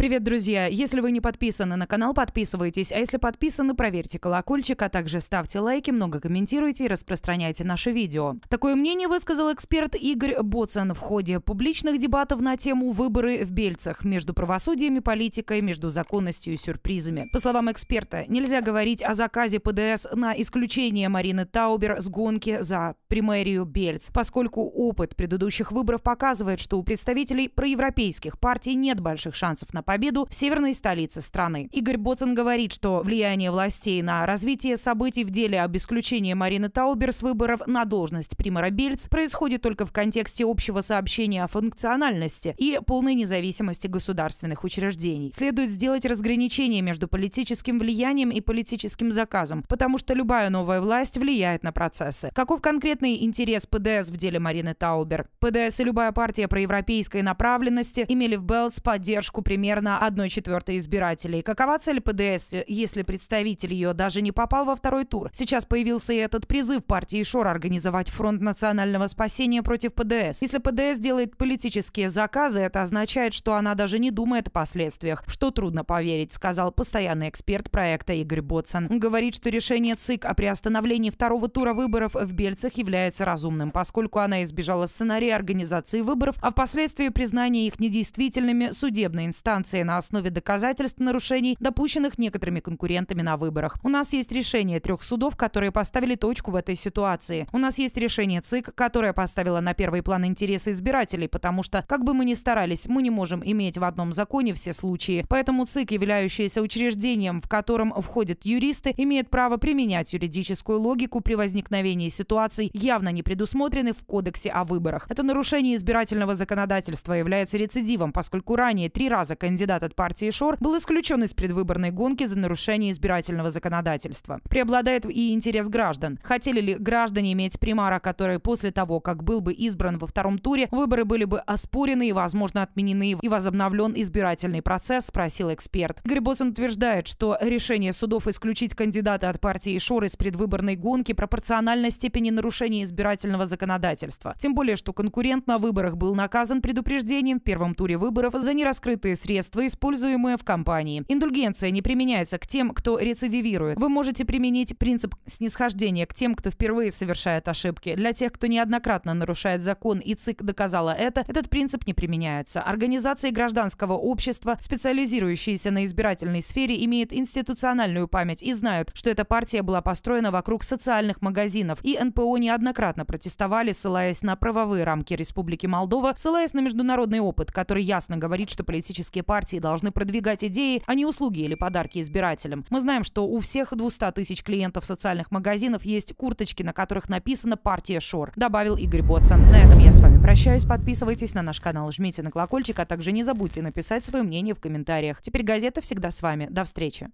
Привет, друзья! Если вы не подписаны на канал, подписывайтесь, а если подписаны, проверьте колокольчик, а также ставьте лайки, много комментируйте и распространяйте наши видео. Такое мнение высказал эксперт Игорь Боцен в ходе публичных дебатов на тему «Выборы в Бельцах» между правосудием и политикой, между законностью и сюрпризами. По словам эксперта, нельзя говорить о заказе ПДС на исключение Марины Таубер с гонки за примерию Бельц, поскольку опыт предыдущих выборов показывает, что у представителей проевропейских партий нет больших шансов на победу в северной столице страны. Игорь Боцин говорит, что влияние властей на развитие событий в деле об исключении Марины Таубер с выборов на должность примара Бельц происходит только в контексте общего сообщения о функциональности и полной независимости государственных учреждений. Следует сделать разграничение между политическим влиянием и политическим заказом, потому что любая новая власть влияет на процессы. Каков конкретный интерес ПДС в деле Марины Таубер? ПДС и любая партия проевропейской направленности имели в Беллс поддержку премьер примерно 1 четвертой избирателей. Какова цель ПДС, если представитель ее даже не попал во второй тур? Сейчас появился и этот призыв партии Шор организовать фронт национального спасения против ПДС. Если ПДС делает политические заказы, это означает, что она даже не думает о последствиях, что трудно поверить, сказал постоянный эксперт проекта Игорь Боцан. Он говорит, что решение ЦИК о приостановлении второго тура выборов в Бельцах является разумным, поскольку она избежала сценария организации выборов, а впоследствии признания их недействительными судебной инстанцией санкции на основе доказательств нарушений, допущенных некоторыми конкурентами на выборах. У нас есть решение трех судов, которые поставили точку в этой ситуации. У нас есть решение ЦИК, которое поставило на первый план интересы избирателей, потому что, как бы мы ни старались, мы не можем иметь в одном законе все случаи. Поэтому ЦИК, являющееся учреждением, в котором входят юристы, имеет право применять юридическую логику при возникновении ситуаций, явно не предусмотренных в Кодексе о выборах. Это нарушение избирательного законодательства является рецидивом, поскольку ранее три раза кандидат кандидат от партии ШОР, был исключен из предвыборной гонки за нарушение избирательного законодательства. Преобладает и интерес граждан. Хотели ли граждане иметь примара, который после того, как был бы избран во втором туре, выборы были бы оспорены и, возможно, отменены и возобновлен избирательный процесс, спросил эксперт. Грибосон утверждает, что решение судов исключить кандидата от партии ШОР из предвыборной гонки пропорционально степени нарушения избирательного законодательства. Тем более, что конкурент на выборах был наказан предупреждением в первом туре выборов за нераскрытые средства средства, используемые в компании. Индульгенция не применяется к тем, кто рецидивирует. Вы можете применить принцип снисхождения к тем, кто впервые совершает ошибки. Для тех, кто неоднократно нарушает закон и ЦИК доказала это, этот принцип не применяется. Организации гражданского общества, специализирующиеся на избирательной сфере, имеют институциональную память и знают, что эта партия была построена вокруг социальных магазинов, и НПО неоднократно протестовали, ссылаясь на правовые рамки Республики Молдова, ссылаясь на международный опыт, который ясно говорит, что политические партии партии должны продвигать идеи, а не услуги или подарки избирателям. Мы знаем, что у всех 200 тысяч клиентов социальных магазинов есть курточки, на которых написано «Партия Шор», добавил Игорь Боцан. На этом я с вами прощаюсь. Подписывайтесь на наш канал, жмите на колокольчик, а также не забудьте написать свое мнение в комментариях. Теперь газета всегда с вами. До встречи.